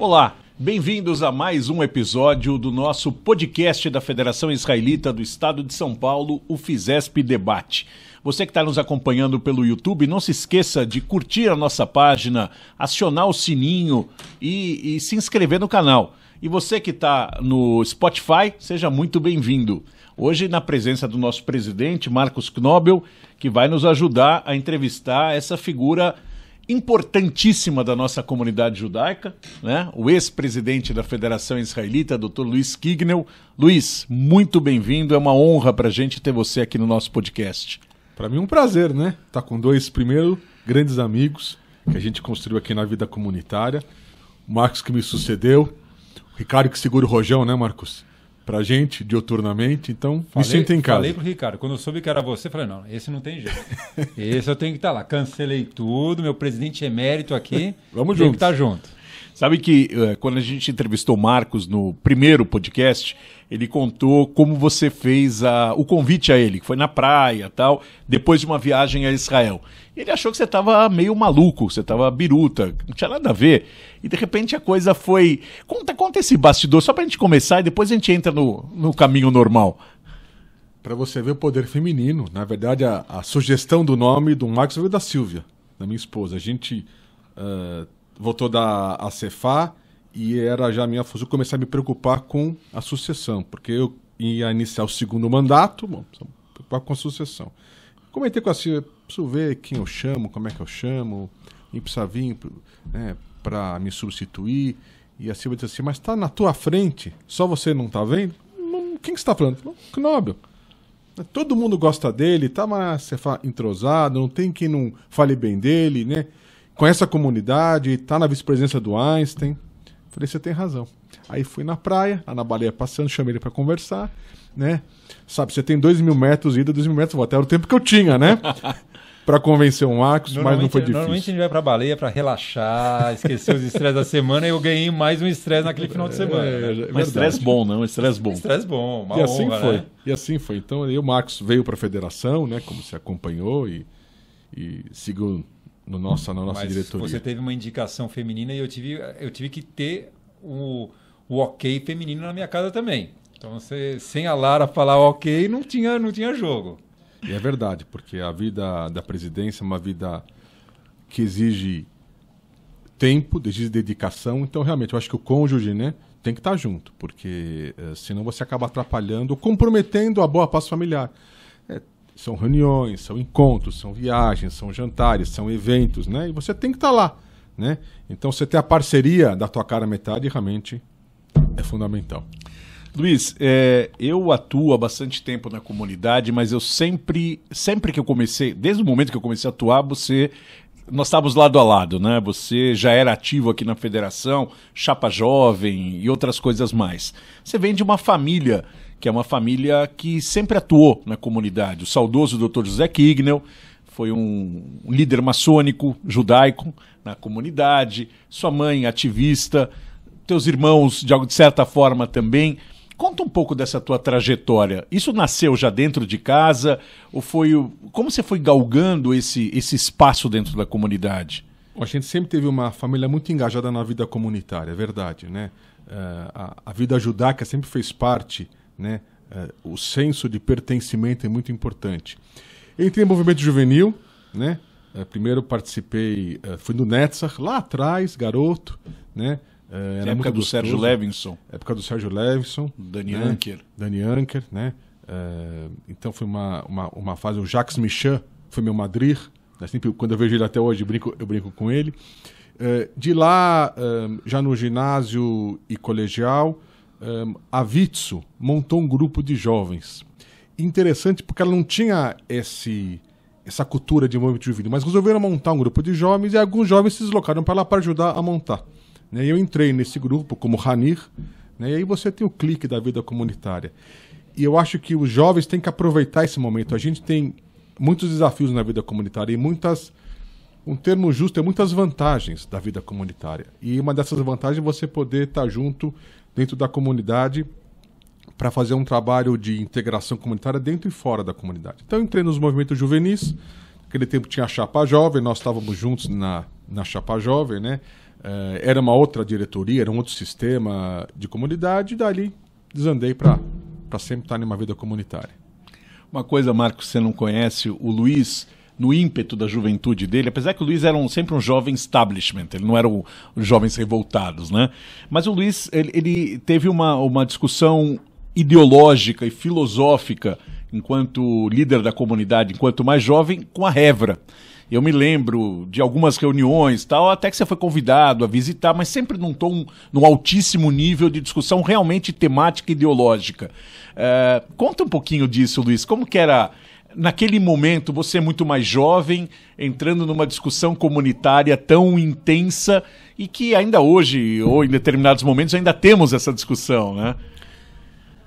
Olá, bem-vindos a mais um episódio do nosso podcast da Federação Israelita do Estado de São Paulo, o Fisesp Debate. Você que está nos acompanhando pelo YouTube, não se esqueça de curtir a nossa página, acionar o sininho e, e se inscrever no canal. E você que está no Spotify, seja muito bem-vindo. Hoje, na presença do nosso presidente, Marcos Knobel, que vai nos ajudar a entrevistar essa figura importantíssima da nossa comunidade judaica, né? o ex-presidente da Federação Israelita, Dr. Luiz Kignel. Luiz, muito bem-vindo, é uma honra para a gente ter você aqui no nosso podcast. Para mim é um prazer, né? Tá com dois, primeiro, grandes amigos que a gente construiu aqui na vida comunitária, o Marcos que me sucedeu, o Ricardo que segura o rojão, né Marcos? pra gente, dioturnamente, então falei, me sinto em casa. Falei pro Ricardo, quando eu soube que era você, falei, não, esse não tem jeito. esse eu tenho que estar tá lá. Cancelei tudo, meu presidente emérito aqui. Vamos junto. Tem que estar tá junto. Sabe que eh, quando a gente entrevistou o Marcos no primeiro podcast, ele contou como você fez a, o convite a ele, que foi na praia tal, depois de uma viagem a Israel. Ele achou que você estava meio maluco, você estava biruta, não tinha nada a ver. E de repente a coisa foi. Conta, conta esse bastidor, só para a gente começar e depois a gente entra no, no caminho normal. Para você ver o poder feminino, na verdade a, a sugestão do nome do Marcos veio da Silvia, da minha esposa. A gente. Uh voltou da Cefá e era já minha função começar a me preocupar com a sucessão, porque eu ia iniciar o segundo mandato, bom, me preocupar com a sucessão. Comentei com a Silvia, preciso ver quem eu chamo, como é que eu chamo, quem precisa vir né, para me substituir. E a Silvia disse assim, mas está na tua frente, só você não está vendo? quem que está falando? Falei, Knobel. Todo mundo gosta dele, tá mas você fala, entrosado, não tem quem não fale bem dele, né? conhece a comunidade, tá na vice-presidência do Einstein. Falei, você tem razão. Aí fui na praia, lá na baleia passando, chamei ele para conversar, né? Sabe, você tem dois mil metros, ida dois mil metros, vou até era o tempo que eu tinha, né? para convencer um Marcos, mas não foi é, difícil. Normalmente a gente vai para baleia para relaxar, esquecer os estresses da semana e eu ganhei mais um estresse naquele final de é, semana. Né? É, né? Um estresse bom, não, um estresse bom. Um estresse bom, uma E assim honra, foi. Né? E assim foi. Então, aí o Marcos veio para a federação, né, como se acompanhou e, e seguiu no nosso na nossa Mas diretoria. Você teve uma indicação feminina e eu tive, eu tive que ter o, o ok feminino na minha casa também. Então, você, sem a Lara falar ok, não tinha, não tinha jogo. E é verdade, porque a vida da presidência é uma vida que exige tempo, exige dedicação. Então, realmente, eu acho que o cônjuge né, tem que estar junto, porque eh, senão você acaba atrapalhando, comprometendo a boa paz familiar. São reuniões, são encontros, são viagens, são jantares, são eventos, né? E você tem que estar tá lá, né? Então você ter a parceria da tua cara metade realmente é fundamental. Luiz, é, eu atuo há bastante tempo na comunidade, mas eu sempre, sempre que eu comecei, desde o momento que eu comecei a atuar, você nós estávamos lado a lado, né? Você já era ativo aqui na federação, chapa jovem e outras coisas mais. Você vem de uma família que é uma família que sempre atuou na comunidade. O saudoso Dr. José Kignel foi um líder maçônico judaico na comunidade, sua mãe ativista, teus irmãos de, de certa forma também. Conta um pouco dessa tua trajetória. Isso nasceu já dentro de casa ou foi o... como você foi galgando esse esse espaço dentro da comunidade? A gente sempre teve uma família muito engajada na vida comunitária, é verdade, né? Uh, a, a, vida judaica sempre fez parte né? É, o senso de pertencimento é muito importante. Entrei em movimento juvenil, né? É, primeiro participei, é, fui no Netzach, lá atrás, garoto, né? Era época do Sérgio gostoso. Levinson. Época do Sérgio Levinson. Dani né? Anker. Dani Anker, né? então foi uma, uma, uma fase, o Jacques Michan foi meu Madrid, né? sempre, quando eu vejo ele até hoje, brinco, eu brinco com ele. de lá, já no ginásio e colegial, um, a Vitsu montou um grupo de jovens. Interessante porque ela não tinha esse essa cultura de movimento juvenil, mas resolveram montar um grupo de jovens e alguns jovens se deslocaram para lá para ajudar a montar. Né? E eu entrei nesse grupo como Ranir, né? e aí você tem o clique da vida comunitária. E eu acho que os jovens têm que aproveitar esse momento. A gente tem muitos desafios na vida comunitária e muitas um termo justo é muitas vantagens da vida comunitária. E uma dessas vantagens é você poder estar tá junto dentro da comunidade para fazer um trabalho de integração comunitária dentro e fora da comunidade. Então entrei nos movimentos juvenis, naquele tempo tinha a Chapa Jovem, nós estávamos juntos na, na Chapa Jovem, né? Uh, era uma outra diretoria, era um outro sistema de comunidade, e dali desandei para sempre estar numa vida comunitária. Uma coisa, Marcos, você não conhece, o Luiz no ímpeto da juventude dele, apesar que o Luiz era um, sempre um jovem establishment, ele não era os jovens revoltados, né? Mas o Luiz, ele, ele teve uma, uma discussão ideológica e filosófica enquanto líder da comunidade, enquanto mais jovem, com a Revra. Eu me lembro de algumas reuniões, tal, até que você foi convidado a visitar, mas sempre num tom, num altíssimo nível de discussão realmente temática e ideológica. Eh, conta um pouquinho disso, Luiz. Como que era naquele momento, você é muito mais jovem, entrando numa discussão comunitária tão intensa e que ainda hoje, ou em determinados momentos, ainda temos essa discussão, né?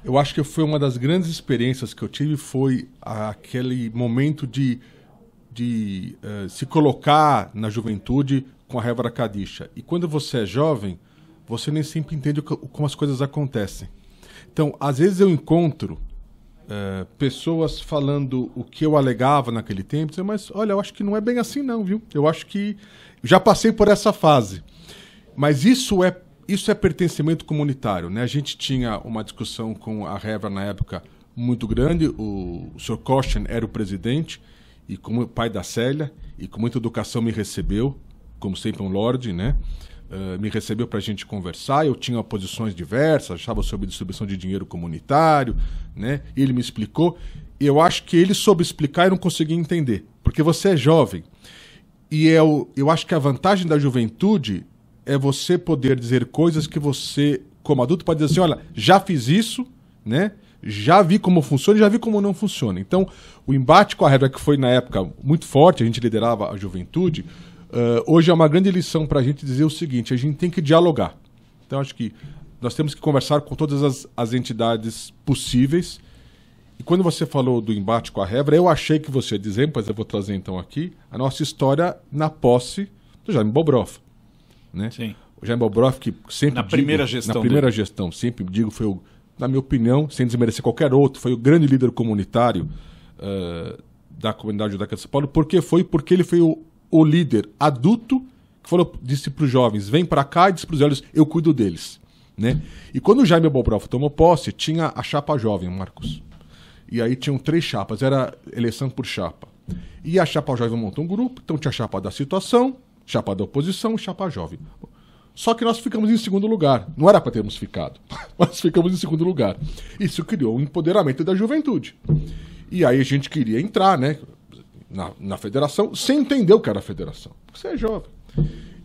Eu acho que foi uma das grandes experiências que eu tive foi aquele momento de, de uh, se colocar na juventude com a révora Kadisha. E quando você é jovem, você nem sempre entende como as coisas acontecem. Então, às vezes eu encontro é, pessoas falando o que eu alegava naquele tempo, dizendo, mas olha, eu acho que não é bem assim não, viu? Eu acho que já passei por essa fase. Mas isso é isso é pertencimento comunitário, né? A gente tinha uma discussão com a Reva na época muito grande, o, o Sr. Kosten era o presidente e como pai da Célia e com muita educação me recebeu, como sempre um lorde, né? Eh, me recebeu para a gente conversar. Eu tinha posições diversas, achava sobre distribuição de dinheiro comunitário, né? Ele me explicou. Eu acho que ele soube explicar e não consegui entender, porque você é jovem. E eu, é eu acho que a vantagem da juventude é você poder dizer coisas que você, como adulto, pode dizer assim: olha, já fiz isso, né? já vi como funciona e já vi como não funciona. Então, o embate com a regra que foi na época muito forte, a gente liderava a juventude, eh, hoje é uma grande lição para a gente dizer o seguinte: a gente tem que dialogar. Então, acho que nós temos que conversar com todas as, as entidades possíveis. E quando você falou do embate com a Revra, eu achei que você ia dizer, mas eu vou trazer então aqui, a nossa história na posse do Jaime Bobroff. Né? Sim. O Jaime Bobroff, que sempre. Na digo, primeira gestão. Na primeira dele. gestão, sempre digo, foi, o, na minha opinião, sem desmerecer qualquer outro, foi o grande líder comunitário uh, da comunidade da de São Paulo. Por que foi? Porque ele foi o o líder adulto que falou, disse para os jovens: vem para cá e disse para os velhos: eu cuido deles. Né? E quando o Jaime Bobrov tomou posse, tinha a chapa jovem, Marcos. E aí tinham três chapas, era eleição por chapa. E a chapa jovem montou um grupo, então tinha a chapa da situação, chapa da oposição chapa jovem. Só que nós ficamos em segundo lugar. Não era para termos ficado, mas ficamos em segundo lugar. Isso criou um empoderamento da juventude. E aí a gente queria entrar, né? na, na federação sem entender o que era a federação. Você é jovem.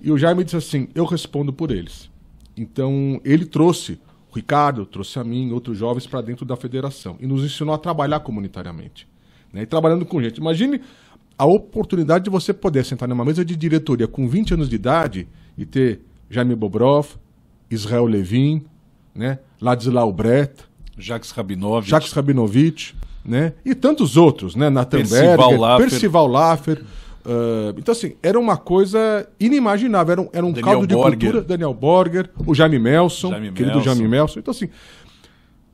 E o Jaime disse assim: eu respondo por eles. Então ele trouxe o Ricardo, trouxe a mim, outros jovens para dentro da federação e nos ensinou a trabalhar comunitariamente. Né? E trabalhando com gente. Imagine a oportunidade de você poder sentar numa mesa de diretoria com 20 anos de idade e ter Jaime Bobrov, Israel Levin, né? Ladislau Brett, Jacques Rabinovich. Jacques Rabinovich, né? E tantos outros, né? Nathan Percival Berger, Laffer. Percival Laffer. Uh, então, assim, era uma coisa inimaginável. Era um, era um caldo de Borger. cultura. Daniel Borger, o Jaime Melson, Jaime querido Melson. Jaime Melson. Então, assim,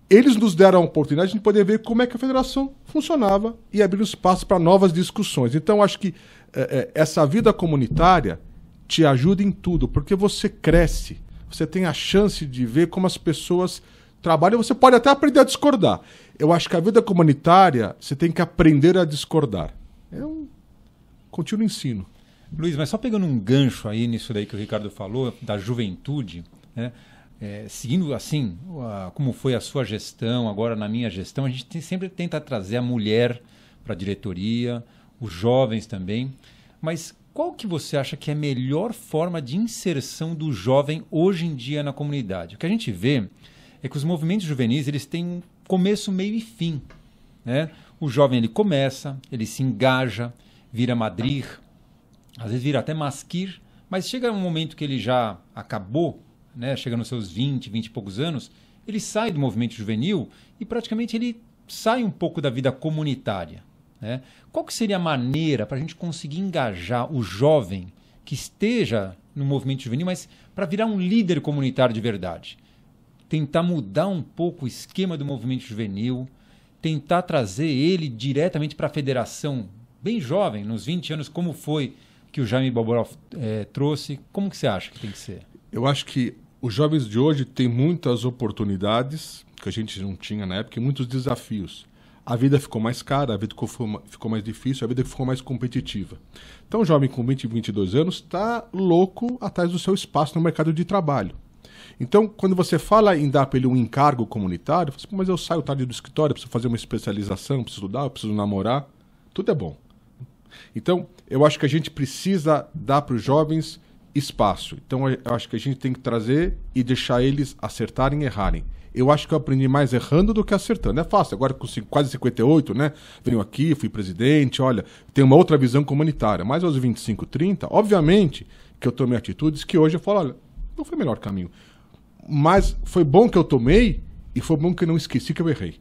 eles nos deram a oportunidade de poder ver como é que a federação funcionava e abrir espaço para novas discussões. Então, acho que eh, eh, essa vida comunitária te ajuda em tudo, porque você cresce, você tem a chance de ver como as pessoas trabalho, você pode até aprender a discordar. Eu acho que a vida comunitária, você tem que aprender a discordar. É um contínuo ensino. Luiz, mas só pegando um gancho aí nisso daí que o Ricardo falou, da juventude, né? É, seguindo assim, a, como foi a sua gestão, agora na minha gestão, a gente tem, sempre tenta trazer a mulher para a diretoria, os jovens também. Mas qual que você acha que é a melhor forma de inserção do jovem hoje em dia na comunidade? O que a gente vê é que os movimentos juvenis eles têm um começo, meio e fim. Né? O jovem ele começa, ele se engaja, vira madrir, às vezes vira até masquir, mas chega um momento que ele já acabou, né? chega nos seus 20, 20 e poucos anos, ele sai do movimento juvenil e praticamente ele sai um pouco da vida comunitária. Né? Qual que seria a maneira para a gente conseguir engajar o jovem que esteja no movimento juvenil, mas para virar um líder comunitário de verdade? tentar mudar um pouco o esquema do movimento juvenil, tentar trazer ele diretamente para a federação, bem jovem, nos 20 anos, como foi que o Jaime Boborov é, eh, trouxe? Como que você acha que tem que ser? Eu acho que os jovens de hoje têm muitas oportunidades que a gente não tinha na época e muitos desafios. A vida ficou mais cara, a vida ficou, mais difícil, a vida ficou mais competitiva. Então, um jovem com 20, 22 anos está louco atrás do seu espaço no mercado de trabalho. Então, quando você fala em dar para ele um encargo comunitário, você fala, mas eu saio tarde do escritório, preciso fazer uma especialização, preciso estudar, preciso namorar, tudo é bom. Então, eu acho que a gente precisa dar para os jovens espaço. Então, eu acho que a gente tem que trazer e deixar eles acertarem e errarem. Eu acho que eu aprendi mais errando do que acertando. É fácil, agora com quase 58, né? Venho aqui, fui presidente, olha, tenho uma outra visão comunitária. Mas aos 25, 30, obviamente que eu tomei atitudes que hoje eu falo, olha, não foi o melhor caminho. Mas foi bom que eu tomei e foi bom que eu não esqueci que eu errei.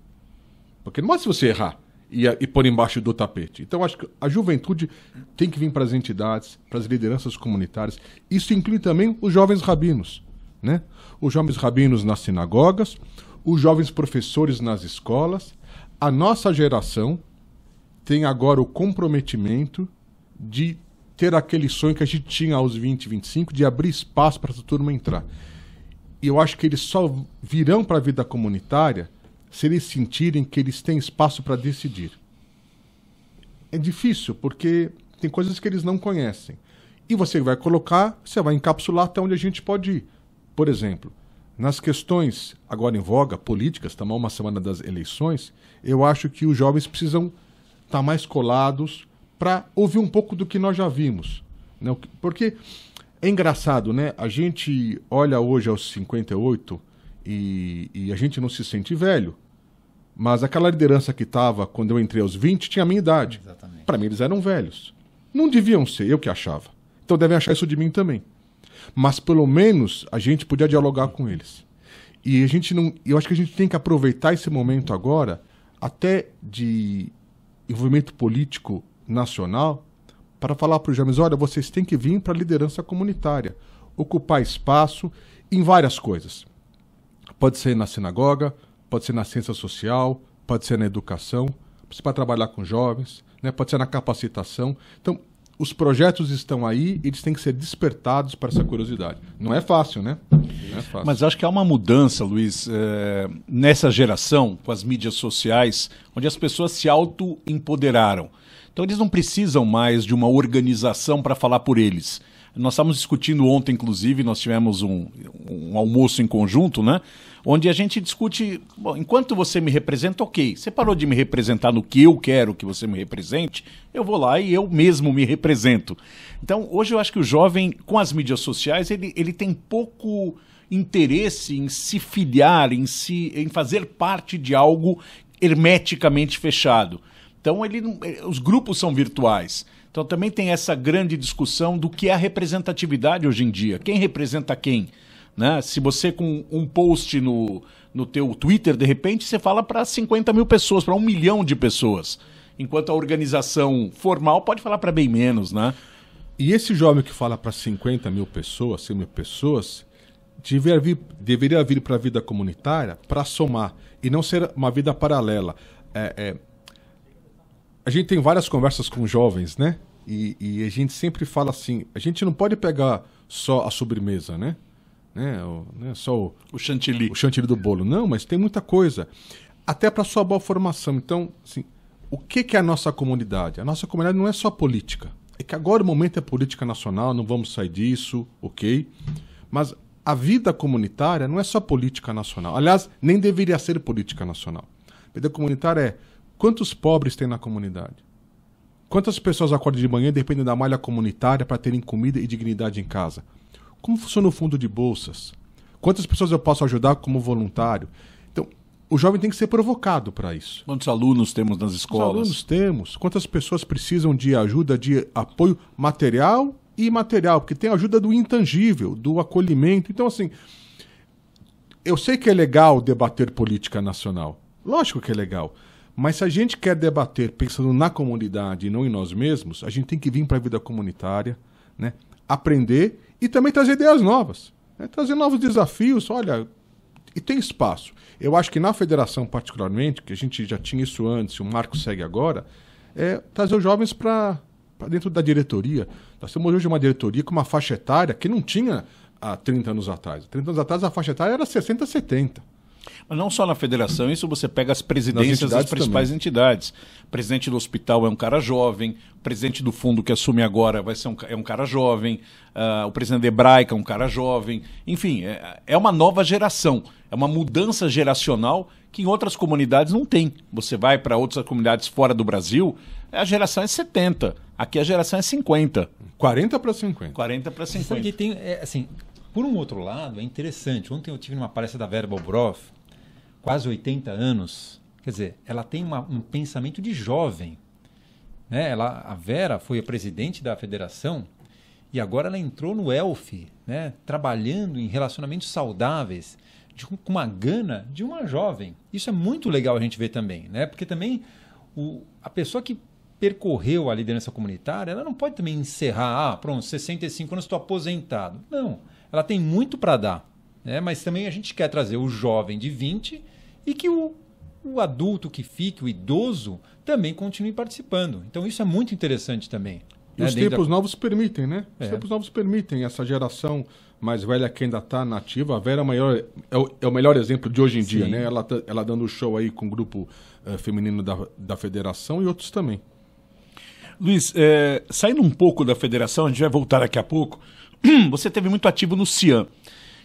Porque não basta você errar e, e pôr embaixo do tapete. Então acho que a juventude tem que vir para as entidades, para as lideranças comunitárias. Isso inclui também os jovens rabinos. Né? Os jovens rabinos nas sinagogas, os jovens professores nas escolas. A nossa geração tem agora o comprometimento de ter aquele sonho que a gente tinha aos 20, 25 de abrir espaço para essa turma entrar. E eu acho que eles só virão para a vida comunitária se eles sentirem que eles têm espaço para decidir. É difícil, porque tem coisas que eles não conhecem. E você vai colocar, você vai encapsular até onde a gente pode ir. Por exemplo, nas questões agora em voga, políticas, estamos tá uma semana das eleições, eu acho que os jovens precisam estar tá mais colados para ouvir um pouco do que nós já vimos. Né? Porque é engraçado, né? A gente olha hoje aos 58 e, e a gente não se sente velho. Mas aquela liderança que estava quando eu entrei aos 20 tinha a minha idade. Para mim, eles eram velhos. Não deviam ser, eu que achava. Então devem achar isso de mim também. Mas pelo menos a gente podia dialogar com eles. E a gente não. Eu acho que a gente tem que aproveitar esse momento agora, até de envolvimento político nacional para falar para os jovens: olha, vocês têm que vir para a liderança comunitária, ocupar espaço em várias coisas. Pode ser na sinagoga, pode ser na ciência social, pode ser na educação, pode ser para trabalhar com jovens, né? pode ser na capacitação. Então, os projetos estão aí, eles têm que ser despertados para essa curiosidade. Não é fácil, né? É fácil. Mas acho que há uma mudança, Luiz, é, nessa geração, com as mídias sociais, onde as pessoas se auto-empoderaram. Então eles não precisam mais de uma organização para falar por eles. Nós estávamos discutindo ontem, inclusive, nós tivemos um, um almoço em conjunto, né? Onde a gente discute, bom, enquanto você me representa, ok. Você parou de me representar no que eu quero que você me represente, eu vou lá e eu mesmo me represento. Então, hoje eu acho que o jovem, com as mídias sociais, ele, ele tem pouco interesse em se filiar, em, se, em fazer parte de algo hermeticamente fechado. Então, ele, eh, os grupos são virtuais. Então também tem essa grande discussão do que é a representatividade hoje em dia. Quem representa quem? Né? Se você com um post no, no teu Twitter, de repente, você fala para 50 mil pessoas, para um milhão de pessoas. Enquanto a organização formal pode falar para bem menos, né? E esse jovem que fala para 50 mil pessoas, 100 mil pessoas, deveria vir, deveria vir para a vida comunitária para somar e não ser uma vida paralela. É, é, a gente tem várias conversas com jovens, né? E, e, a gente sempre fala assim, a gente não pode pegar só a sobremesa, né? Né? O, né? Só o, o chantilly. O chantilly do bolo. Não, mas tem muita coisa. Até para sua boa formação. Então, assim, o que, que é a nossa comunidade? A nossa comunidade não é só política. É que agora o momento é política nacional, não vamos sair disso, ok? Mas a vida comunitária não é só política nacional. Aliás, nem deveria ser política nacional. A vida comunitária é Quantos pobres tem na comunidade? Quantas pessoas acordam de manhã e dependem da malha comunitária para terem comida e dignidade em casa? Como funciona o fundo de bolsas? Quantas pessoas eu posso ajudar como voluntário? Então, o jovem tem que ser provocado para isso. Quantos alunos temos nas escolas? Quantos alunos temos? Quantas pessoas precisam de ajuda, de apoio material e imaterial? Porque tem ajuda do intangível, do acolhimento. Então, assim, eu sei que é legal debater política nacional. Lógico que é legal. Mas se a gente quer debater pensando na comunidade e não em nós mesmos, a gente tem que vir para a vida comunitária, né? aprender e também trazer ideias novas, né? trazer novos desafios. Olha, e tem espaço. Eu acho que na federação, particularmente, que a gente já tinha isso antes, o Marco segue agora, é trazer os jovens para dentro da diretoria. Nós temos hoje uma diretoria com uma faixa etária que não tinha há 30 anos atrás. 30 anos atrás a faixa etária era 60, 70. Mas não só na federação, isso você pega as presidências das principais também. entidades. Presidente do hospital é um cara jovem, presidente do fundo que assume agora vai ser um, é um cara jovem, uh, o presidente da Hebraica é um cara jovem. Enfim, é, é uma nova geração, é uma mudança geracional que em outras comunidades não tem. Você vai para outras comunidades fora do Brasil, a geração é 70, aqui a geração é 50. 40 para 50. 40 para 50. Sabe que tem, é, assim, por um outro lado, é interessante. Ontem eu tive numa palestra da Vera Bobroff, quase 80 anos, quer dizer, ela tem uma, um pensamento de jovem. Né? Ela, a Vera foi a presidente da federação e agora ela entrou no ELF, né? trabalhando em relacionamentos saudáveis, de, com uma gana de uma jovem. Isso é muito legal a gente ver também, né? porque também o, a pessoa que percorreu a liderança comunitária, ela não pode também encerrar, ah, pronto, 65 anos estou aposentado. Não, ela tem muito para dar. Né? Mas também a gente quer trazer o jovem de 20 e que o, o adulto que fique, o idoso, também continue participando. Então isso é muito interessante também. E né? os tempos da... novos permitem, né? Os é. tempos novos permitem essa geração mais velha que ainda está nativa. A Vera é o, maior, é, o, é o melhor exemplo de hoje em Sim. dia, né? Ela, tá, ela dando show aí com o grupo uh, feminino da, da federação e outros também. Luiz, é, saindo um pouco da federação, a gente vai voltar daqui a pouco. Você teve muito ativo no CIAM.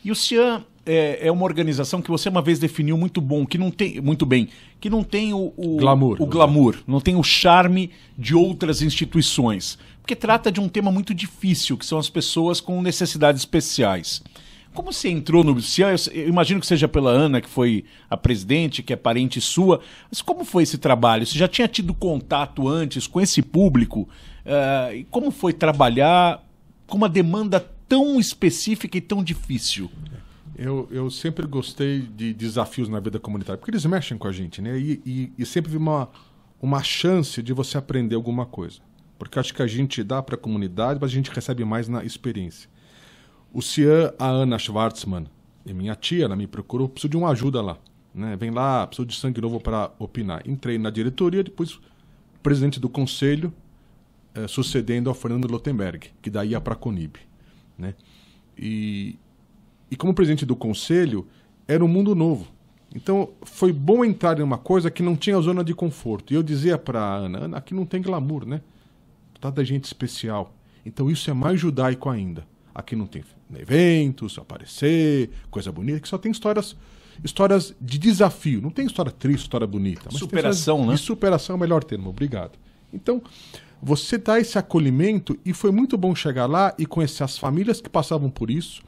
E o CIAN é, é, uma organização que você uma vez definiu muito bom, que não tem muito bem, que não tem o, o glamour, o glamour não tem o charme de outras instituições, porque trata de um tema muito difícil, que são as pessoas com necessidades especiais. Como você entrou no CIAN? Eu imagino que seja pela Ana, que foi a presidente, que é parente sua. Mas como foi esse trabalho? Você já tinha tido contato antes com esse público? Uh, e como foi trabalhar com uma demanda tão específica e tão difícil? Eu, eu sempre gostei de desafios na vida comunitária, porque eles mexem com a gente, né? E, e, e sempre vi uma, uma chance de você aprender alguma coisa. Porque acho que a gente dá para a comunidade, mas a gente recebe mais na experiência. O Cian, a Ana Schwartzman, e minha tia, ela me procurou, preciso de uma ajuda lá. Né? Vem lá, preciso de sangue novo para opinar. Entrei na diretoria, depois presidente do conselho, eh, sucedendo ao Fernando Lotenberg, que daí ia para a Conib. Né? E, e como presidente do conselho, era um mundo novo. Então foi bom entrar em uma coisa que não tinha zona de conforto. E eu dizia para Ana, Ana, aqui não tem glamour, né? Tá da gente especial. Então isso é mais judaico ainda. Aqui não tem eventos, aparecer, coisa bonita, que só tem histórias histórias de desafio. Não tem história triste, história bonita. superação, né? De superação é o melhor termo, obrigado. Então, você dá esse acolhimento e foi muito bom chegar lá e conhecer as famílias que passavam por isso,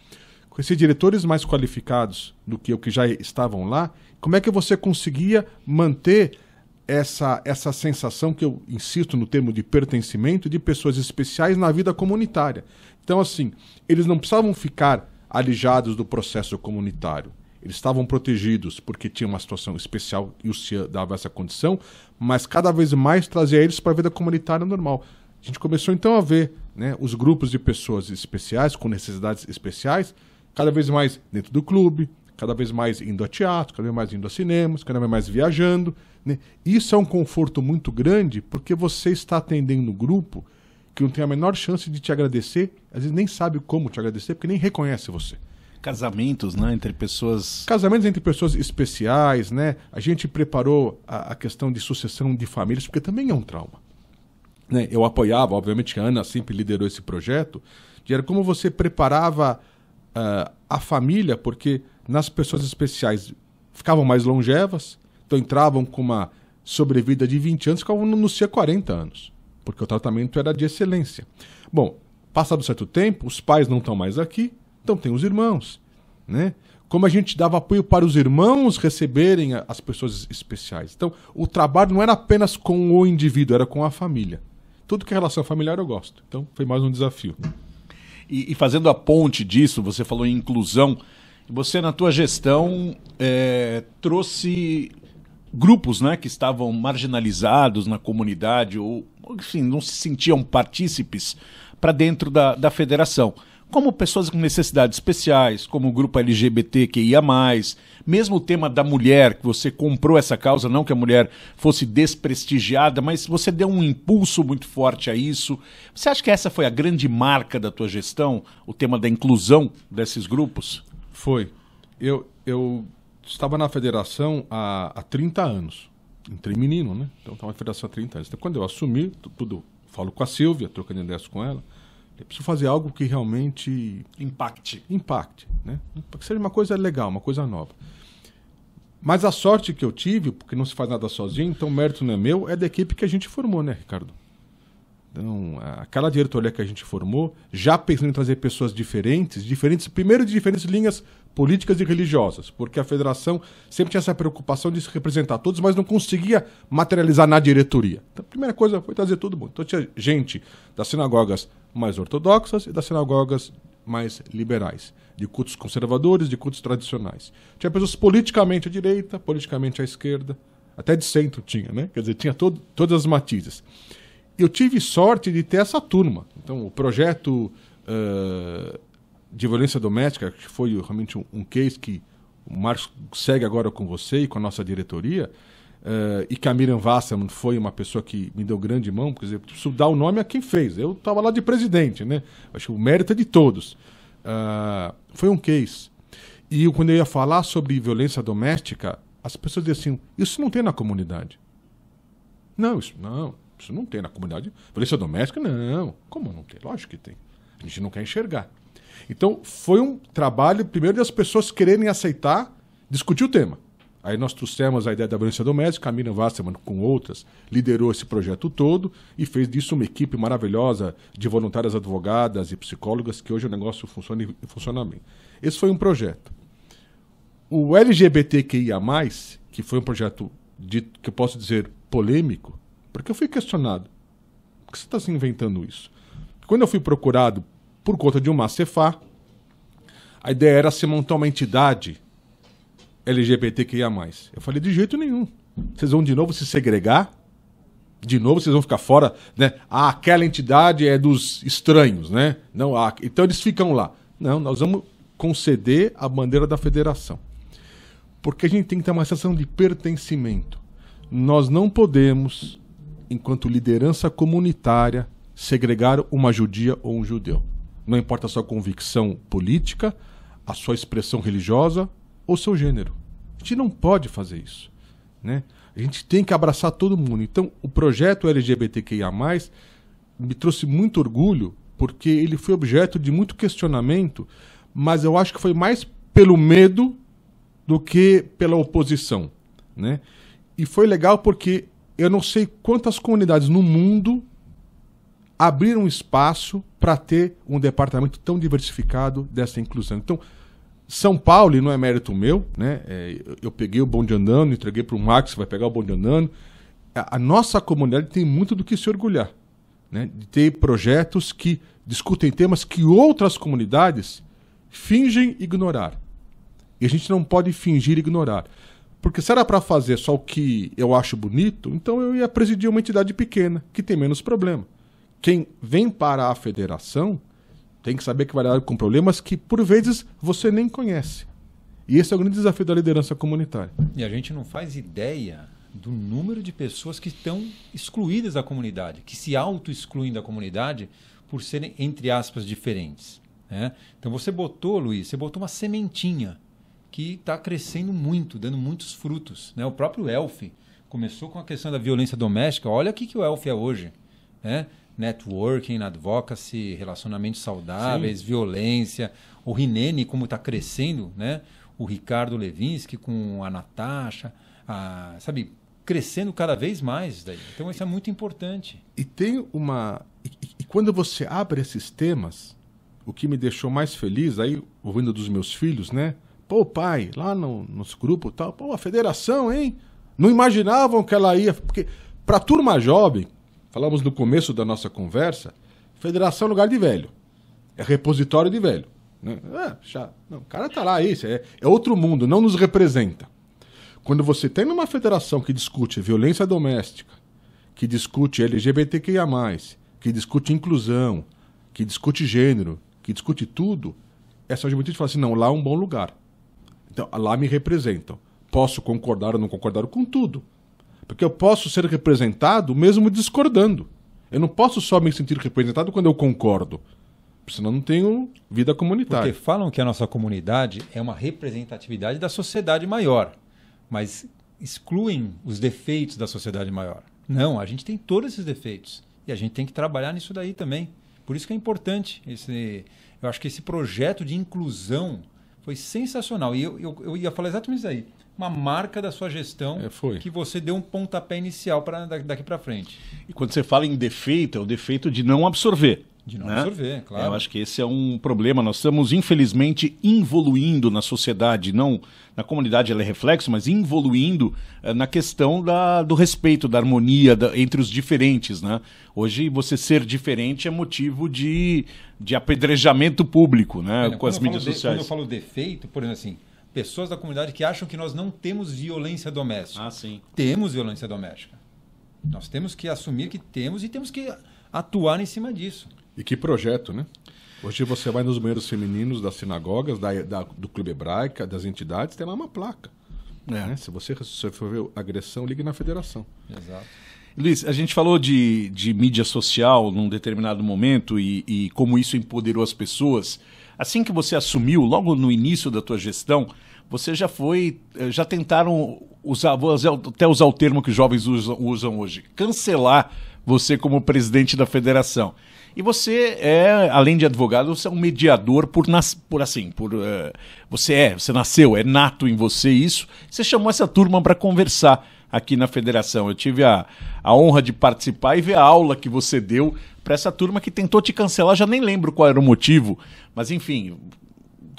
conhecer diretores mais qualificados do que o que já estavam lá. Como é que você conseguia manter essa, essa sensação que eu insisto no termo de pertencimento de pessoas especiais na vida comunitária? Então, assim, eles não precisavam ficar alijados do processo comunitário. Eles estavam protegidos porque tinha uma situação especial e o CIA dava essa condição, mas cada vez mais trazia eles para a vida comunitária normal. A gente começou então a ver né, os grupos de pessoas especiais, com necessidades especiais, cada vez mais dentro do clube, cada vez mais indo a teatro, cada vez mais indo a cinemas, cada vez mais viajando. Né? Isso é um conforto muito grande porque você está atendendo um grupo que não tem a menor chance de te agradecer, às vezes nem sabe como te agradecer, porque nem reconhece você casamentos, né, entre pessoas. Casamentos entre pessoas especiais, né? A gente preparou a, a questão de sucessão de famílias, porque também é um trauma. Né? Eu apoiava, obviamente, a Ana sempre liderou esse projeto, de era como você preparava uh, a família, porque nas pessoas especiais ficavam mais longevas, então entravam com uma sobrevida de 20 anos, ficavam no Cia 40 anos, porque o tratamento era de excelência. Bom, passado um certo tempo, os pais não estão mais aqui, então tem os irmãos, né? Como a gente dava apoio para os irmãos receberem as pessoas especiais. Então, o trabalho não era apenas com o indivíduo, era com a família. Tudo que é relação familiar eu gosto. Então, foi mais um desafio. E, e fazendo a ponte disso, você falou em inclusão. Você, na tua gestão, é, trouxe grupos né, que estavam marginalizados na comunidade ou enfim, não se sentiam partícipes para dentro da, da federação como pessoas com necessidades especiais, como o grupo LGBTQIA, mesmo o tema da mulher, que você comprou essa causa, não que a mulher fosse desprestigiada, mas você deu um impulso muito forte a isso. Você acha que essa foi a grande marca da tua gestão, o tema da inclusão desses grupos? Foi. Eu, eu estava na federação há, há 30 anos. Entrei menino, né? Então estava na federação há 30 anos. Então, quando eu assumi, tudo, falo com a Silvia, trocando ideias com ela eu preciso fazer algo que realmente impacte, impacte, né? Que seja uma coisa legal, uma coisa nova. Mas a sorte que eu tive, porque não se faz nada sozinho, então o mérito não é meu, é da equipe que a gente formou, né, Ricardo? Então, aquela diretoria que a gente formou, já pensando em trazer pessoas diferentes, diferentes, primeiro de diferentes linhas políticas e religiosas, porque a federação sempre tinha essa preocupação de se representar todos, mas não conseguia materializar na diretoria. Então, a primeira coisa foi trazer todo mundo. Então, tinha gente das sinagogas mais ortodoxas e das sinagogas mais liberais, de cultos conservadores, de cultos tradicionais. Tinha pessoas politicamente à direita, politicamente à esquerda, até de centro tinha, né? Quer dizer, tinha todo, todas as matizes. Eu tive sorte de ter essa turma. Então, o projeto uh, de violência doméstica, que foi realmente um, um case que o Marcos segue agora com você e com a nossa diretoria, Uh, e que a Miriam Wasserman foi uma pessoa que me deu grande mão, porque eu preciso dar o nome a quem fez. Eu estava lá de presidente, né? Acho que o mérito é de todos. Uh, foi um case. E eu, quando eu ia falar sobre violência doméstica, as pessoas diziam assim, isso não tem na comunidade. Não, isso não. Isso não tem na comunidade. Violência doméstica, não. Como não tem? Lógico que tem. A gente não quer enxergar. Então, foi um trabalho, primeiro, das pessoas quererem aceitar discutir o tema. Aí nós trouxemos a ideia da violência doméstica, Miriam Wasserman, com outras, liderou esse projeto todo e fez disso uma equipe maravilhosa de voluntárias advogadas e psicólogas, que hoje o negócio funciona, e funciona bem. Esse foi um projeto. O LGBTQIA, que foi um projeto de, que eu posso dizer polêmico, porque eu fui questionado. Por que você está se inventando isso? Quando eu fui procurado por conta de uma Cefá, a ideia era se montar uma entidade LGBTQIA. Eu falei, de jeito nenhum. Vocês vão de novo se segregar? De novo vocês vão ficar fora, né? Ah, aquela entidade é dos estranhos, né? Não, ah, então eles ficam lá. Não, nós vamos conceder a bandeira da federação. Porque a gente tem que ter uma sensação de pertencimento. Nós não podemos, enquanto liderança comunitária, segregar uma judia ou um judeu. Não importa a sua convicção política, a sua expressão religiosa ou seu gênero. A gente não pode fazer isso. Né? A gente tem que abraçar todo mundo. Então, o projeto LGBTQIA, me trouxe muito orgulho, porque ele foi objeto de muito questionamento, mas eu acho que foi mais pelo medo do que pela oposição. Né? E foi legal porque eu não sei quantas comunidades no mundo abriram espaço para ter um departamento tão diversificado dessa inclusão. Então, são Paulo, e não é mérito meu, né? É, eu, eu peguei o bonde andando, entreguei para o Max, vai pegar o bonde andando. A, a, nossa comunidade tem muito do que se orgulhar, né? De ter projetos que discutem temas que outras comunidades fingem ignorar. E a gente não pode fingir ignorar. Porque se era para fazer só o que eu acho bonito, então eu ia presidir uma entidade pequena, que tem menos problema. Quem vem para a federação tem que saber que vai lidar com problemas que, por vezes, você nem conhece. E esse é o grande desafio da liderança comunitária. E a gente não faz ideia do número de pessoas que estão excluídas da comunidade, que se auto-excluem da comunidade por serem, entre aspas, diferentes. Né? Então você botou, Luiz, você botou uma sementinha que está crescendo muito, dando muitos frutos. Né? O próprio Elf começou com a questão da violência doméstica. Olha o que, que o Elf é hoje. Né? networking, advocacy, relacionamentos saudáveis, Sim. violência. O Rinene, como está crescendo, né? O Ricardo Levinsky com a Natasha, a, sabe, crescendo cada vez mais. Daí. Então isso é muito importante. E tem uma. E, e quando você abre esses temas, o que me deixou mais feliz, aí, ouvindo dos meus filhos, né? Pô, pai, lá no, nos grupos tal, pô, a federação, hein? Não imaginavam que ela ia. Porque para turma jovem, falamos no começo da nossa conversa, federação é lugar de velho. É repositório de velho. Né? É, já, não, o cara tá lá, isso. É, é outro mundo, não nos representa. Quando você tem uma federação que discute violência doméstica, que discute LGBTQIA, que discute inclusão, que discute gênero, que discute tudo, essa gente fala assim: não, lá é um bom lugar. Então, lá me representam. Posso concordar ou não concordar com tudo. Porque eu posso ser representado mesmo discordando. Eu não posso só me sentir representado quando eu concordo. Senão não tenho vida comunitária. Porque falam que a nossa comunidade é uma representatividade da sociedade maior, mas excluem os defeitos da sociedade maior. Não, a gente tem todos esses defeitos e a gente tem que trabalhar nisso daí também. Por isso que é importante esse, eu acho que esse projeto de inclusão foi sensacional e eu, eu, eu ia falar exatamente isso aí uma marca da sua gestão é, que você deu um pontapé inicial para daqui para frente. E quando você fala em defeito, é o defeito de não absorver. De não né? absorver, claro. Eu acho que esse é um problema. Nós estamos, infelizmente, evoluindo na sociedade, não na comunidade ela é reflexo, mas evoluindo é, eh, na questão da, do respeito, da harmonia da, entre os diferentes. Né? Hoje, você ser diferente é motivo de, de apedrejamento público né? com as mídias sociais. quando eu falo defeito, por exemplo, assim, pessoas da comunidade que acham que nós não temos violência doméstica. Ah, sim. Temos violência doméstica. Nós temos que assumir que temos e temos que atuar em cima disso. E que projeto, né? Hoje você vai nos banheiros femininos das sinagogas, da, da, do clube hebraica, das entidades, tem lá uma placa. É. Né? Se você sofreu agressão, ligue na federação. Exato. Luiz, a gente falou de, de mídia social num determinado momento e, e como isso empoderou as pessoas. Assim que você assumiu, logo no início da tua gestão, você já foi, eh, já tentaram usar, vou até usar o termo que os jovens usam, usam hoje, cancelar você como presidente da federação. E você é, além de advogado, você é um mediador por, nas, por assim, por uh, você é, você nasceu, é nato em você isso. Você chamou essa turma para conversar aqui na federação. Eu tive a, a honra de participar e ver a aula que você deu para essa turma que tentou te cancelar, já nem lembro qual era o motivo, mas enfim,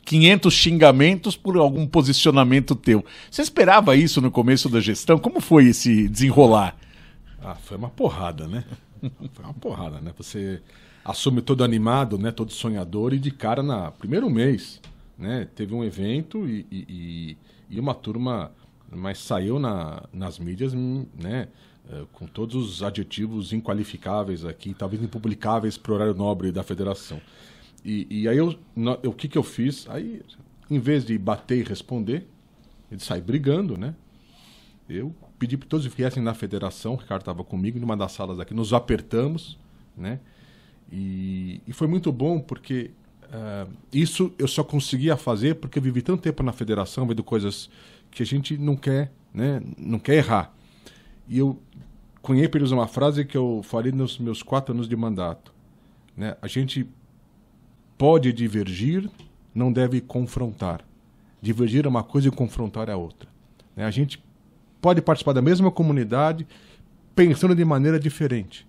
500 xingamentos por algum posicionamento teu. Você esperava isso no começo da gestão? Como foi esse desenrolar? Ah, foi uma porrada, né? Foi uma porrada, né? Você assume todo animado, né? Todo sonhador e de cara na primeiro mês, né? Teve um evento e, e, e uma turma, mas saiu na, nas mídias, né? Eh, com todos os adjetivos inqualificáveis aqui, talvez impublicáveis para o horário nobre da federação. E, e aí eu, no, eu, o que, que eu fiz? Aí, em vez de bater e responder, ele sai brigando, né? Eu pedi para todos viessem na federação, o Ricardo estava comigo, numa das salas aqui, nos apertamos, né? E, e foi muito bom porque uh, isso eu só conseguia fazer porque eu vivi tanto tempo na federação, vendo coisas que a gente não quer, né? Não quer errar. E eu cunhei para eles uma frase que eu falei nos meus quatro anos de mandato. Né? A gente pode divergir, não deve confrontar. Divergir é uma coisa e confrontar é outra. Né? A gente pode participar da mesma comunidade pensando de maneira diferente.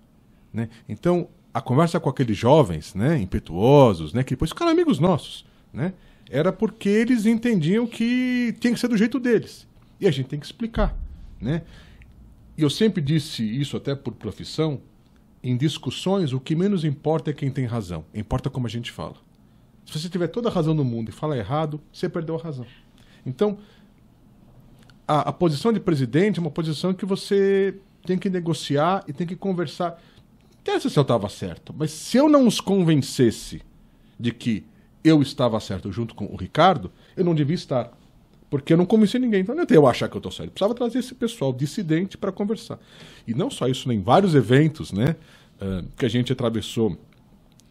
Né? Então, a conversa com aqueles jovens, né, impetuosos, né, que depois ficaram amigos nossos, né, era porque eles entendiam que tinha que ser do jeito deles. E a gente tem que explicar, né? E eu sempre disse isso até por profissão, em discussões, o que menos importa é quem tem razão. Importa como a gente fala. Se você tiver toda a razão do mundo e falar errado, você perdeu a razão. Então, a, a, posição de presidente é uma posição que você tem que negociar e tem que conversar. dizer, se eu estava certo, mas se eu não os convencesse de que eu estava certo junto com o Ricardo, eu não devia estar. Porque eu não convenci ninguém. Então não adianta eu achar que eu estou certo. Precisava trazer esse pessoal dissidente para conversar. E não só isso, em vários eventos né, uh, que a gente atravessou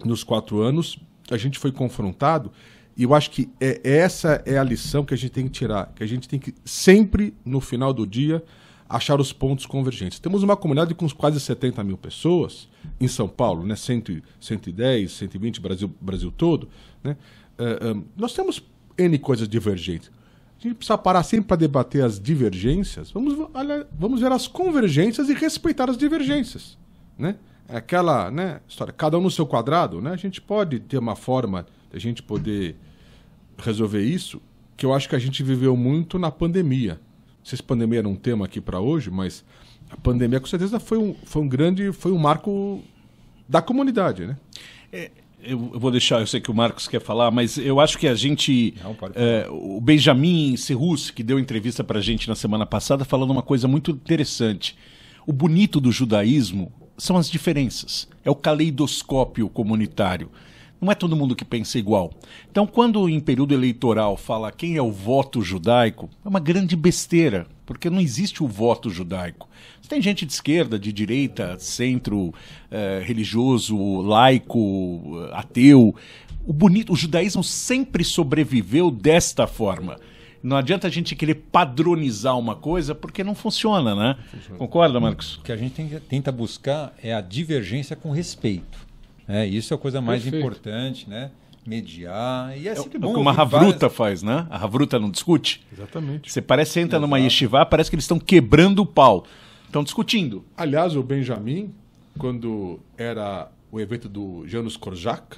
nos quatro anos, a gente foi confrontado. E eu acho que é, é, essa é a lição que a gente tem que tirar. Que a gente tem que sempre, no final do dia, achar os pontos convergentes. Temos uma comunidade com quase 70 mil pessoas em São Paulo, né? cento 110, 120, Brasil, Brasil todo. Né? Uh, um, nós temos N coisas divergentes a gente precisa parar sempre para debater as divergências, vamos, vamos ver as convergências e respeitar as divergências. Né? É aquela né, história, cada um no seu quadrado, né? a gente pode ter uma forma de a gente poder resolver isso, que eu acho que a gente viveu muito na pandemia. Não sei se pandemia era um tema aqui para hoje, mas a pandemia com certeza foi um, foi um grande, foi um marco da comunidade. Né? É, eu, eu, vou deixar, eu sei que o Marcos quer falar, mas eu acho que a gente. Não, é, o Benjamin Serrus, que deu entrevista para a gente na semana passada, falando uma coisa muito interessante. O bonito do judaísmo são as diferenças. É o caleidoscópio comunitário. Não é todo mundo que pensa igual. Então, quando em período eleitoral fala quem é o voto judaico, é uma grande besteira porque não existe o voto judaico. Tem gente de esquerda, de direita, centro, eh, religioso, laico, eh, ateu. O bonito, o judaísmo sempre sobreviveu desta forma. Não adianta a gente querer padronizar uma coisa porque não funciona, né? Concorda, Marcos? O que a gente tenta buscar é a divergência com respeito. é Isso é a coisa mais Perfeito. importante, né? mediar. E é, é sempre é, bom. Como a Havruta faz, né? A Havruta não discute? Exatamente. Você parece você entra Exato. numa yeshiva, parece que eles estão quebrando o pau. Estão discutindo. Aliás, o Benjamin, quando era o evento do Janus Korjak,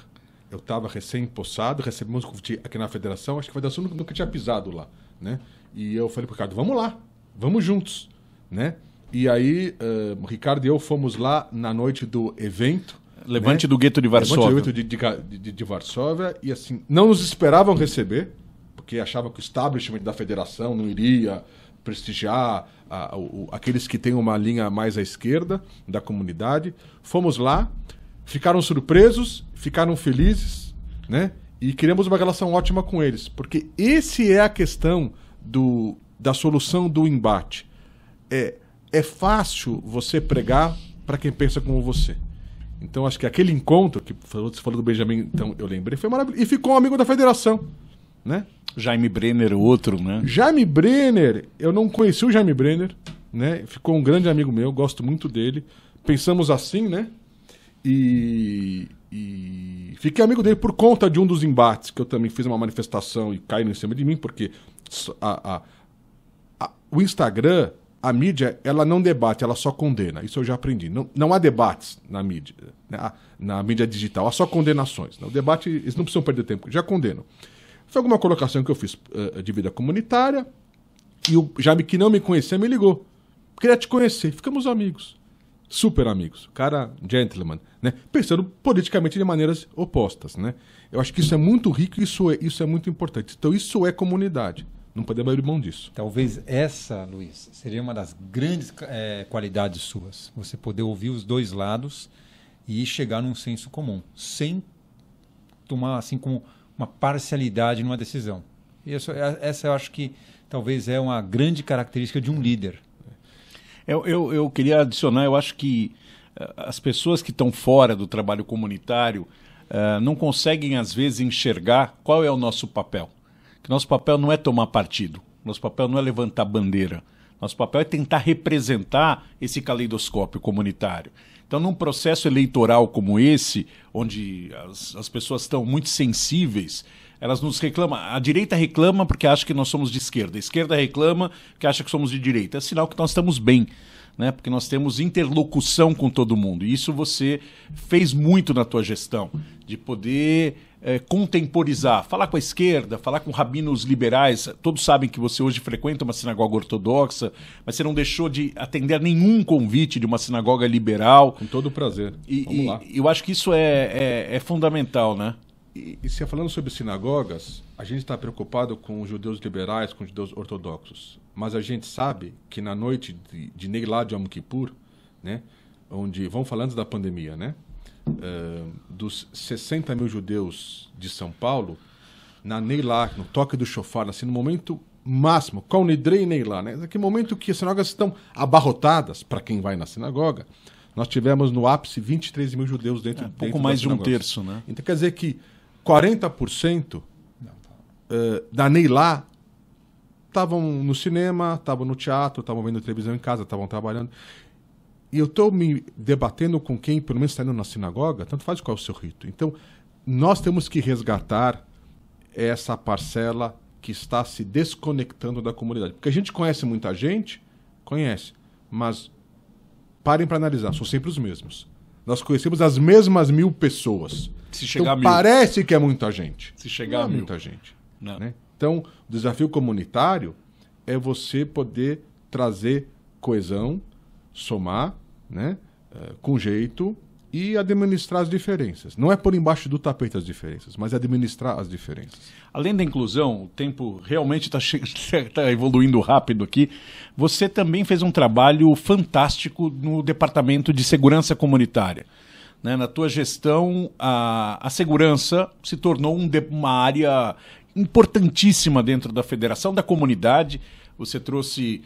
eu estava recém-possado, recebemos convite aqui na federação, acho que a federação nunca tinha pisado lá, né? E eu falei para o Ricardo, vamos lá, vamos juntos, né? E aí, uh, Ricardo e eu fomos lá na noite do evento, Levante né? do gueto de Varsóvia. Levante do gueto de, de, de, Varsóvia. E assim, não nos esperavam receber, porque achavam que o establishment da federação não iria prestigiar a, a, o, aqueles que têm uma linha mais à esquerda da comunidade. Fomos lá, ficaram surpresos, ficaram felizes, né? E criamos uma relação ótima com eles, porque esse é a questão do, da solução do embate. É, é fácil você pregar para quem pensa como você. Então acho que aquele encontro que você falou do Benjamin, então eu lembrei, foi maravilhoso. E ficou um amigo da federação, né? Jaime Brenner, outro, né? Jaime Brenner, eu não conheci o Jaime Brenner, né? Ficou um grande amigo meu, gosto muito dele. Pensamos assim, né? E, e fiquei amigo dele por conta de um dos embates, que eu também fiz uma manifestação e caiu em cima de mim, porque a, a, a, o Instagram a mídia ela não debate, ela só condena. Isso eu já aprendi. Não, não há debates na mídia, na, né? ah, na, mídia digital, há só condenações. O debate, eles não precisam perder tempo, já condenam. Foi alguma colocação que eu fiz uh, de vida comunitária e o Jaime, que não me conhecia, me ligou. Queria te conhecer, ficamos amigos. Super amigos. Cara, gentleman, né? Pensando politicamente de maneiras opostas, né? Eu acho que isso é muito rico e isso é, isso é muito importante. Então, isso é comunidade. Não podemos abrir mão disso. Talvez essa, Luiz, seria uma das grandes é, qualidades suas. Você poder ouvir os dois lados e chegar num senso comum, sem tomar assim como uma parcialidade numa decisão. E essa, é, essa eu acho que talvez é uma grande característica de um líder. Eu, eu, eu queria adicionar, eu acho que eh, as pessoas que estão fora do trabalho comunitário uh, não conseguem, às vezes, enxergar qual é o nosso papel que nosso papel não é tomar partido, nosso papel não é levantar bandeira, nosso papel é tentar representar esse caleidoscópio comunitário. Então, num processo eleitoral como esse, onde as, as pessoas estão muito sensíveis, elas nos reclamam. A direita reclama porque acha que nós somos de esquerda, a esquerda reclama porque acha que somos de direita. É sinal que nós estamos bem. Né? Porque nós temos interlocução com todo mundo. E isso você fez muito na tua gestão, de poder é, contemporizar, falar com a esquerda, falar com rabinos liberais. Todos sabem que você hoje frequenta uma sinagoga ortodoxa, mas você não deixou de atender a nenhum convite de uma sinagoga liberal. Com todo o prazer. E, Vamos e, lá. eu acho que isso é, é, é fundamental, né? E, e se falando sobre sinagogas, a gente está preocupado com os judeus liberais, com os judeus ortodoxos. Mas a gente sabe que na noite de, de Neilá de Yom Kippur, né, onde vão falando da pandemia, né, uh, dos 60 mil judeus de São Paulo, na Neilá, no toque do chofar, assim, no momento máximo, com Nidrei e Neilá, né? Naquele momento que as sinagogas estão abarrotadas para quem vai na sinagoga, nós tivemos no ápice 23 mil judeus dentro, é, pouco dentro mais de um terço, né? Então quer dizer que 40% uh, eh, da Neilá estavam no cinema, estavam no teatro, estavam vendo televisão em casa, estavam trabalhando. E eu estou me debatendo com quem, pelo menos está indo na sinagoga, tanto faz qual é o seu rito. Então, nós temos que resgatar essa parcela que está se desconectando da comunidade. Porque a gente conhece muita gente, conhece, mas parem para analisar, são sempre os mesmos. Nós conhecemos as mesmas mil pessoas. Se chegar então, a mil. Parece que é muita gente. Se chegar Não a é mil. É muita gente. Né? Então, o desafio comunitário é você poder trazer coesão, somar né, é, com jeito e administrar as diferenças. Não é por embaixo do tapete as diferenças, mas administrar as diferenças. Além da inclusão, o tempo realmente está che... tá evoluindo rápido aqui. Você também fez um trabalho fantástico no Departamento de Segurança Comunitária. Né? Na tua gestão, a, a segurança se tornou um de... uma área importantíssima dentro da federação, da comunidade. Você trouxe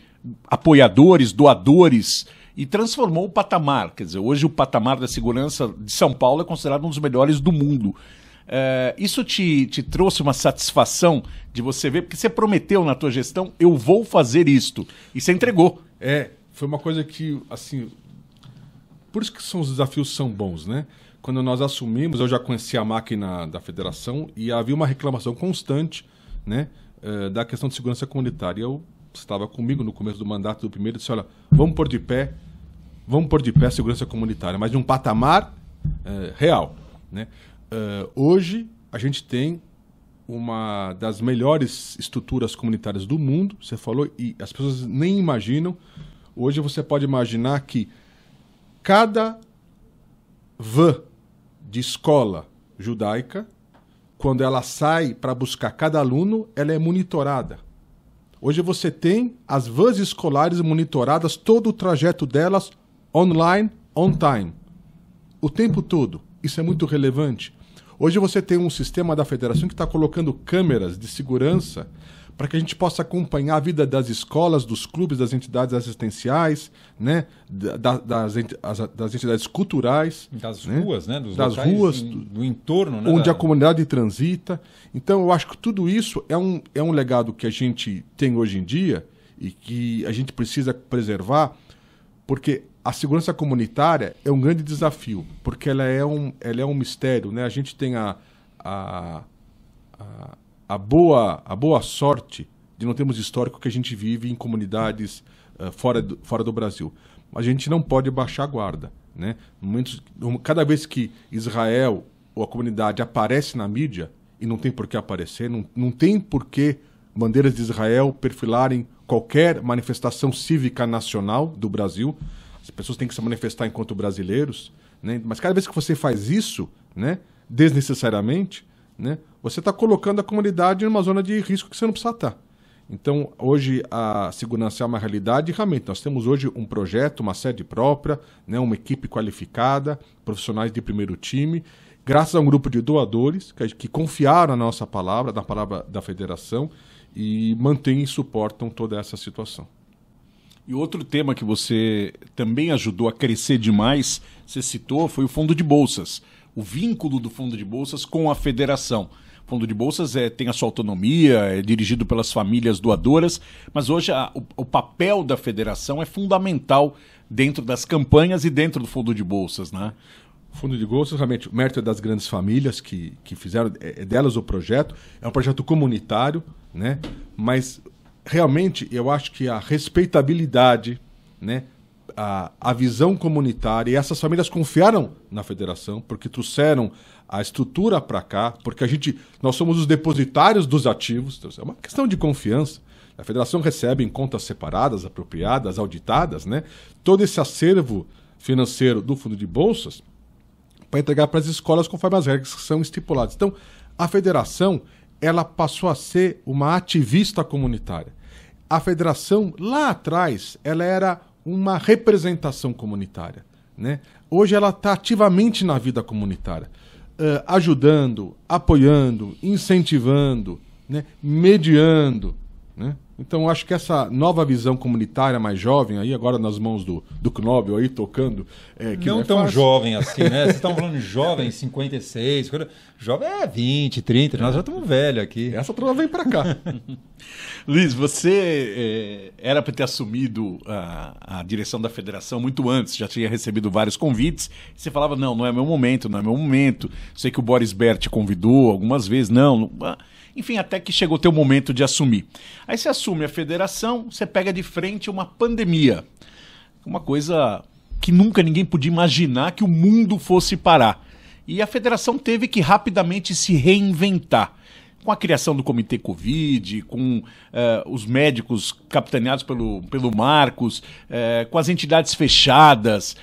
apoiadores, doadores, e transformou o patamar. Quer dizer, hoje o patamar da segurança de São Paulo é considerado um dos melhores do mundo. Eh, isso te, te trouxe uma satisfação de você ver, porque você prometeu na tua gestão, eu vou fazer isto. E você entregou. É, foi uma coisa que, assim. Por isso que são, os desafios são bons, né? Quando nós assumimos, eu já conhecia a máquina da federação e havia uma reclamação constante, né? Eh, da questão de segurança comunitária. Eu estava comigo no começo do mandato do primeiro e disse: olha, vamos pôr de pé vamos pôr de pé a segurança comunitária, mas de um patamar é, real. Né? Uh, hoje, a gente tem uma das melhores estruturas comunitárias do mundo, você falou, e as pessoas nem imaginam. Hoje você pode imaginar que cada van de escola judaica, quando ela sai para buscar cada aluno, ela é monitorada. Hoje você tem as vans escolares monitoradas, todo o trajeto delas online, on time. O tempo todo. Isso é muito relevante. Hoje você tem um sistema da federação que está colocando câmeras de segurança para que a gente possa acompanhar a vida das escolas, dos clubes, das entidades assistenciais, né? Da, das, das entidades culturais. Das né? ruas, né? Dos das ruas. Do, do entorno, né? Onde a comunidade transita. Então, eu acho que tudo isso é um, é um legado que a gente tem hoje em dia e que a gente precisa preservar porque a segurança comunitária é um grande desafio, porque ela é um, ela é um mistério. Né? A gente tem a, a, a, a boa, a boa sorte de não termos histórico que a gente vive em comunidades uh, fora, do, fora do Brasil. A gente não pode baixar a guarda. Né? Momentos, cada vez que Israel ou a comunidade aparece na mídia, e não tem por que aparecer, não, não tem por que bandeiras de Israel perfilarem qualquer manifestação cívica nacional do Brasil. As pessoas têm que se manifestar enquanto brasileiros, né? mas cada vez que você faz isso, né, desnecessariamente, né, você está colocando a comunidade numa zona de risco que você não precisa estar. Tá. Então, hoje a segurança é uma realidade e realmente nós temos hoje um projeto, uma sede própria, né, uma equipe qualificada, profissionais de primeiro time, graças a um grupo de doadores que, que confiaram na nossa palavra, na palavra da federação, e mantêm e suportam toda essa situação. E outro tema que você também ajudou a crescer demais, você citou, foi o fundo de bolsas. O vínculo do fundo de bolsas com a federação. O fundo de bolsas é, tem a sua autonomia, é dirigido pelas famílias doadoras, mas hoje a, o, o papel da federação é fundamental dentro das campanhas e dentro do fundo de bolsas, né? fundo de bolsas, realmente, o mérito é das grandes famílias que, que fizeram, é, é delas o projeto. É um projeto comunitário, né? Mas realmente eu acho que a respeitabilidade, né? A, a visão comunitária e essas famílias confiaram na federação porque trouxeram a estrutura para cá, porque a gente nós somos os depositários dos ativos, então, é uma questão de confiança. A federação recebe em contas separadas, apropriadas, auditadas, né? Todo esse acervo financeiro do fundo de bolsas para entregar para as escolas conforme as regras que são estipuladas. Então, a federação ela passou a ser uma ativista comunitária. A federação, lá atrás, ela era uma representação comunitária. Né? Hoje ela está ativamente na vida comunitária, uh, ajudando, apoiando, incentivando, né? mediando, então, acho que essa nova visão comunitária mais jovem, aí agora nas mãos do, do Knobel aí tocando. É, que não, não é tão fácil. jovem assim, né? Vocês estão falando jovem, 56, 50... jovem é 20, 30, nós já estamos velho aqui. Essa turma vem para cá. Luiz, você é, era para ter assumido a, a direção da federação muito antes, já tinha recebido vários convites. Você falava: não, não é meu momento, não é meu momento. Sei que o Boris Bert convidou algumas vezes, não. não ah, enfim, até que chegou o teu momento de assumir. Aí você assume a federação, você pega de frente uma pandemia. Uma coisa que nunca ninguém podia imaginar que o mundo fosse parar. E a federação teve que rapidamente se reinventar com a criação do Comitê Covid, com eh, os médicos capitaneados pelo, pelo Marcos, eh, com as entidades fechadas.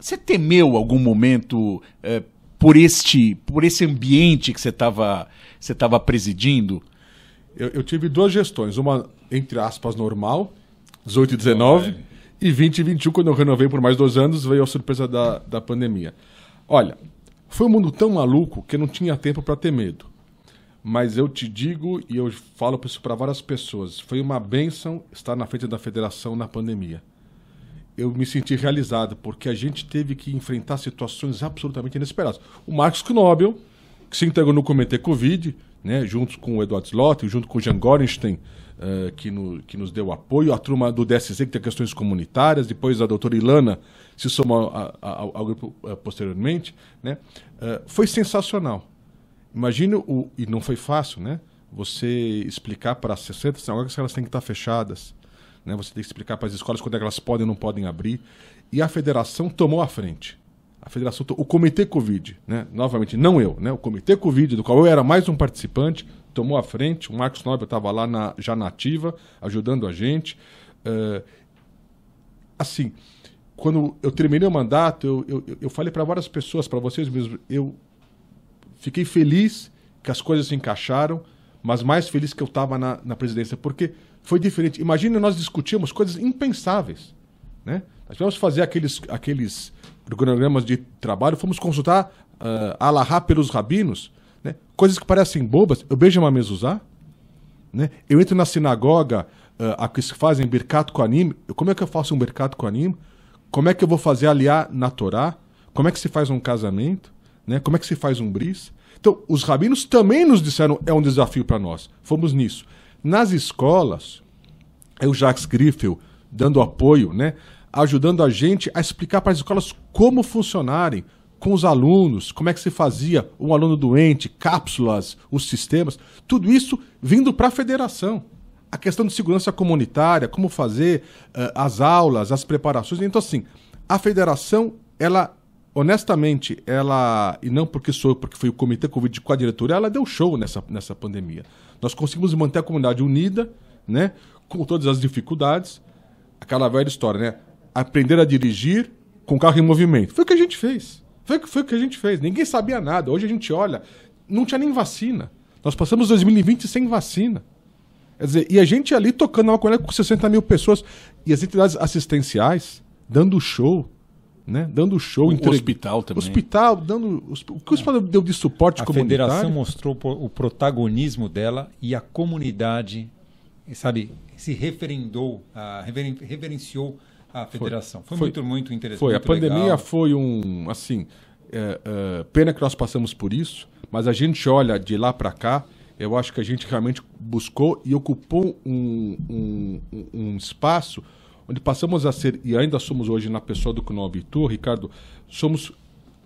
Você temeu algum momento eh, por este por esse ambiente que você estava você tava presidindo? Eu, eu, tive duas gestões, uma entre aspas normal, 18 e 19, oh, e 20 e 21 quando eu renovei por mais dois anos veio a surpresa da, da pandemia. Olha, foi um mundo tão maluco que não tinha tempo para ter medo. Mas eu te digo e eu falo isso para várias pessoas, foi uma benção estar na frente da federação na pandemia eu me senti realizado, porque a gente teve que enfrentar situações absolutamente inesperadas. O Marcos Knobel, que se integrou no Comitê Covid, né, junto com o Eduardo Slot, junto com o Jean Gorenstein, uh, que, no, que nos deu apoio, a turma do DSZ, que tem questões comunitárias, depois a doutora Ilana se somou ao, grupo eh, posteriormente. Né, uh, foi sensacional. Imagina, o, e não foi fácil, né? Você explicar para 60 sinagogas que elas têm que estar fechadas, né? Você tem que explicar para as escolas quando é que elas podem ou não podem abrir. E a federação tomou a frente. A federação, o Comitê Covid, né? novamente, não eu, né? o Comitê Covid, do qual eu era mais um participante, tomou a frente. O Marcos Nobre estava lá na, já nativa, ajudando a gente. Uh, assim, quando eu terminei o mandato, eu, eu, eu falei para várias pessoas, para vocês mesmos, eu fiquei feliz que as coisas se encaixaram, mas mais feliz que eu estava na, na presidência, porque foi diferente. Imagina nós discutíamos coisas impensáveis. Né? Nós tivemos fazer aqueles, aqueles programas de trabalho, fomos consultar uh, Alahá pelos rabinos, né? coisas que parecem bobas. Eu beijo uma mesuzá, né? eu entro na sinagoga, uh, a que se fazem mercado com anime. Como é que eu faço um mercado com anime? Como é que eu vou fazer aliar na Torá? Como é que se faz um casamento? Né? Como é que se faz um bris? Então, os rabinos também nos disseram é um desafio para nós. Fomos nisso. Nas escolas, é o Jacques Griffel dando apoio, né? ajudando a gente a explicar para as escolas como funcionarem com os alunos, como é que se fazia um aluno doente, cápsulas, os sistemas, tudo isso vindo para a federação. A questão de segurança comunitária, como fazer uh, as aulas, as preparações. Então, assim, a federação ela honestamente, ela, e não porque sou eu, porque fui o comitê Covid com a diretoria, ela deu show nessa, nessa pandemia. Nós conseguimos manter a comunidade unida, né? Com todas as dificuldades. Aquela velha história, né? Aprender a dirigir com carro em movimento. Foi o que a gente fez. Foi, foi o que a gente fez. Ninguém sabia nada. Hoje a gente olha, não tinha nem vacina. Nós passamos 2020 sem vacina. Quer dizer, e a gente ali tocando uma colher com 60 mil pessoas e as entidades assistenciais dando show né? Dando show. O hospital também. Hospital, dando. O que o hospital deu de suporte a comunitário? A federação mostrou o protagonismo dela e a comunidade, sabe, se referendou, a, reverenciou a federação. Foi, foi muito, muito interessante. Foi. Muito a pandemia legal. foi um. Assim, é, é, pena que nós passamos por isso, mas a gente olha de lá para cá. Eu acho que a gente realmente buscou e ocupou um, um, um espaço onde passamos a ser, e ainda somos hoje na pessoa do Knob e tu, Ricardo, somos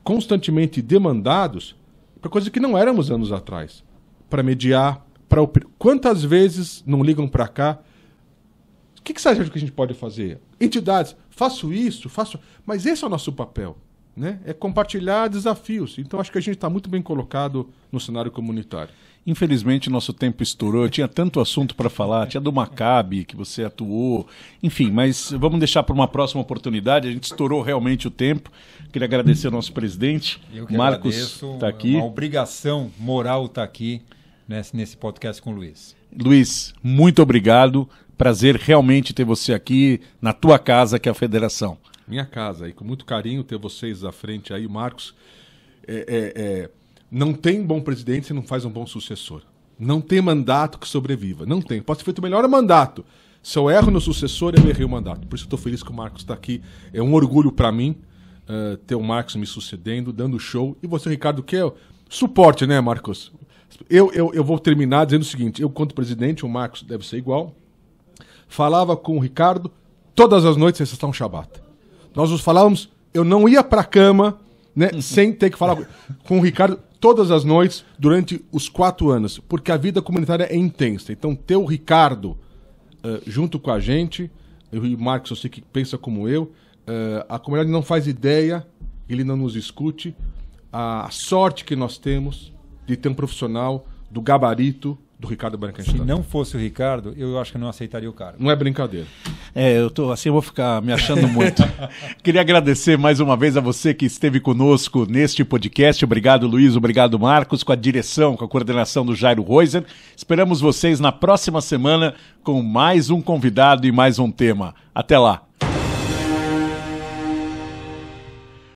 constantemente demandados para coisas que não éramos anos atrás. Para mediar, para Quantas vezes não ligam para cá? O que, que você acha que a gente pode fazer? Entidades, faço isso, faço. Mas esse é o nosso papel. Né? É compartilhar desafios. Então acho que a gente está muito bem colocado no cenário comunitário. Infelizmente, nosso tempo estourou. Eu tinha tanto assunto para falar. Tinha do Maccabi, que você atuou. Enfim, mas vamos deixar para uma próxima oportunidade. A gente estourou realmente o tempo. Queria agradecer ao nosso presidente. Eu que Marcos está aqui. Uma obrigação moral estar tá aqui nesse, nesse podcast com o Luiz. Luiz, muito obrigado. Prazer realmente ter você aqui na tua casa, que é a Federação. Minha casa. E com muito carinho ter vocês à frente aí. Marcos, é, é, é não tem bom presidente se não faz um bom sucessor. Não tem mandato que sobreviva. Não tem. Pode ser feito o melhor mandato. Se eu erro no sucessor, eu errei o mandato. Por isso eu estou feliz que o Marcos está aqui. É um orgulho para mim uh, ter o Marcos me sucedendo, dando show. E você, Ricardo, que é suporte, né, Marcos? Eu, eu, eu vou terminar dizendo o seguinte: eu, quanto presidente, o Marcos deve ser igual. Falava com o Ricardo todas as noites, vocês estão um shabat. Nós nos falávamos, eu não ia para a cama né, uhum. sem ter que falar com o Ricardo todas as noites durante os quatro anos, porque a vida comunitária é intensa. Então, ter o Ricardo uh, junto com a gente, eu e o Marcos, eu sei que pensa como eu, uh, a comunidade não faz ideia, ele não nos escute. A sorte que nós temos de ter um profissional do gabarito do Ricardo Brancanchita. Se não fosse o Ricardo, eu acho que não aceitaria o cargo. Não é brincadeira. É, eu tô assim, eu vou ficar me achando muito. Queria agradecer mais uma vez a você que esteve conosco neste podcast. Obrigado, Luiz. Obrigado, Marcos, com a direção, com a coordenação do Jairo Roiser. Esperamos vocês na próxima semana com mais um convidado e mais um tema. Até lá.